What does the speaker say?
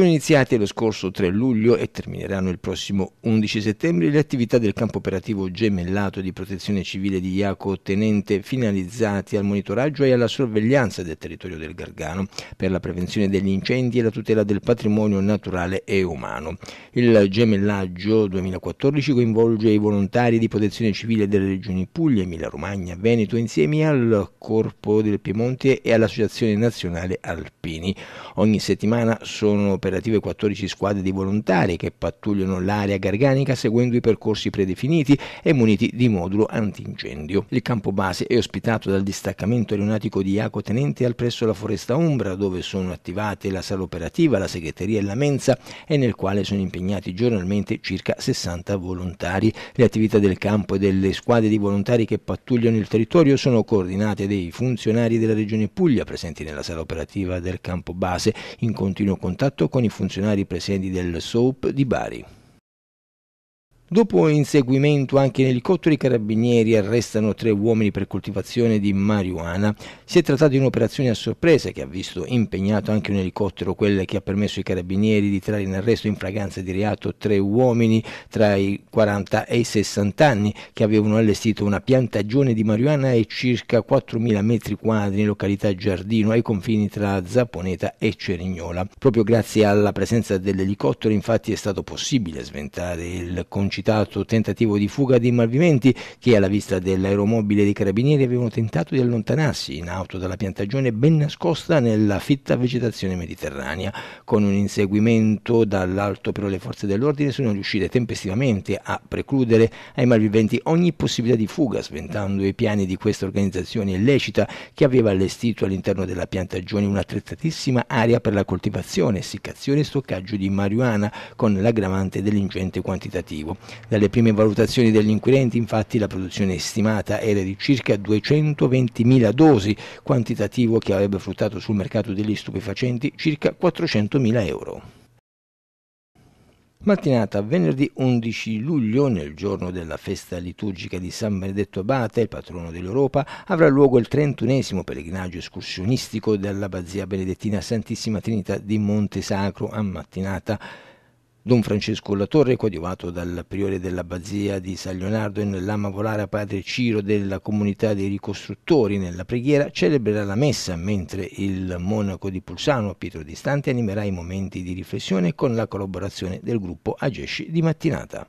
sono iniziate lo scorso 3 luglio e termineranno il prossimo 11 settembre le attività del campo operativo gemellato di protezione civile di Iaco Tenente finalizzati al monitoraggio e alla sorveglianza del territorio del Gargano per la prevenzione degli incendi e la tutela del patrimonio naturale e umano. Il gemellaggio 2014 coinvolge i volontari di protezione civile delle regioni Puglia, Emilia Romagna, Veneto insieme al Corpo del Piemonte e all'Associazione Nazionale Alpini. Ogni settimana sono operative 14 squadre di volontari che pattugliano l'area garganica seguendo i percorsi predefiniti e muniti di modulo antincendio. Il campo base è ospitato dal distaccamento aeronautico di Iaco Tenente al presso la Foresta Umbra, dove sono attivate la sala operativa, la segreteria e la mensa e nel quale sono impegnati giornalmente circa 60 volontari. Le attività del campo e delle squadre di volontari che pattugliano il territorio sono coordinate dai funzionari della Regione Puglia presenti nella sala operativa del campo base in continuo contatto con i funzionari presenti del SOAP di Bari. Dopo inseguimento anche in elicottero i carabinieri arrestano tre uomini per coltivazione di marijuana. Si è trattato di un'operazione a sorpresa che ha visto impegnato anche un elicottero, quella che ha permesso ai carabinieri di trarre in arresto in fragranza di reato tre uomini tra i 40 e i 60 anni che avevano allestito una piantagione di marijuana e circa 4.000 metri quadri in località Giardino ai confini tra Zaponeta e Cerignola. Proprio grazie alla presenza dell'elicottero infatti è stato possibile sventare il concitatorio succitato tentativo di fuga dei malviventi che alla vista dell'aeromobile dei carabinieri avevano tentato di allontanarsi in auto dalla piantagione ben nascosta nella fitta vegetazione mediterranea. Con un inseguimento dall'alto però le forze dell'ordine sono riuscite tempestivamente a precludere ai malviventi ogni possibilità di fuga, sventando i piani di questa organizzazione illecita che aveva allestito all'interno della piantagione una trattatissima area per la coltivazione, essiccazione e stoccaggio di marijuana con l'aggravante dell'ingente quantitativo. Dalle prime valutazioni degli inquirenti, infatti, la produzione stimata era di circa 220.000 dosi, quantitativo che avrebbe fruttato sul mercato degli stupefacenti circa 400.000 euro. Mattinata venerdì 11 luglio, nel giorno della festa liturgica di San Benedetto Abate, il patrono dell'Europa, avrà luogo il trentunesimo pellegrinaggio escursionistico dell'Abbazia Benedettina Santissima Trinità di Monte Sacro a Mattinata. Don Francesco Latorre, coadiuvato dal priore dell'abbazia di San Leonardo e nell'ama volare a padre Ciro della comunità dei ricostruttori nella preghiera, celebrerà la messa, mentre il monaco di Pulsano, Pietro Distante, animerà i momenti di riflessione con la collaborazione del gruppo Agesci di mattinata.